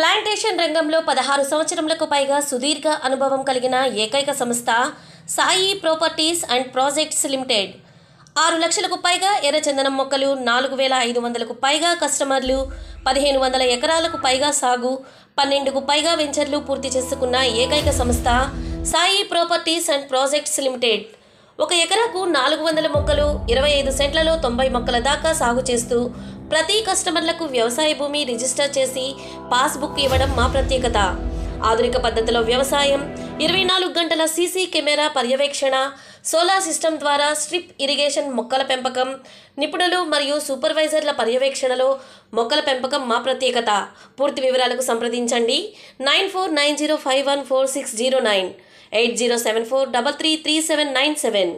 plantation రంగంలో పదహారు సంవత్సరములకు పైగా సుదీర్ఘ అనుభవం కలిగిన ఏకైక సంస్థ Sai properties and projects limited ఆరు లక్షలకు పైగా ఎర్రచందనం మొక్కలు నాలుగు వేల ఐదు వందలకు పైగా కస్టమర్లు పదిహేను వందల ఎకరాలకు పైగా సాగు పన్నెండుకు పైగా వెంచర్లు పూర్తి చేసుకున్న ఏకైక సంస్థ Sai properties and projects limited ఒక ఎకరాకు నాలుగు వందల మొక్కలు ఇరవై ఐదు సెంట్లలో తొంభై మొక్కల దాకా సాగు చేస్తూ ప్రతి కస్టమర్లకు వ్యవసాయ భూమి రిజిస్టర్ చేసి పాస్బుక్ ఇవ్వడం మా ప్రత్యేకత ఆధునిక పద్ధతిలో వ్యవసాయం ఇరవై నాలుగు గంటల సీసీ కెమెరా పర్యవేక్షణ సోలార్ సిస్టమ్ ద్వారా స్ట్రిప్ ఇరిగేషన్ మొక్కల పెంపకం నిపుణులు మరియు సూపర్వైజర్ల పర్యవేక్షణలో మొక్కల పెంపకం మా ప్రత్యేకత పూర్తి వివరాలకు సంప్రదించండి nine four nine zero five one four six zero nine eight zero seven four double three three seven nine seven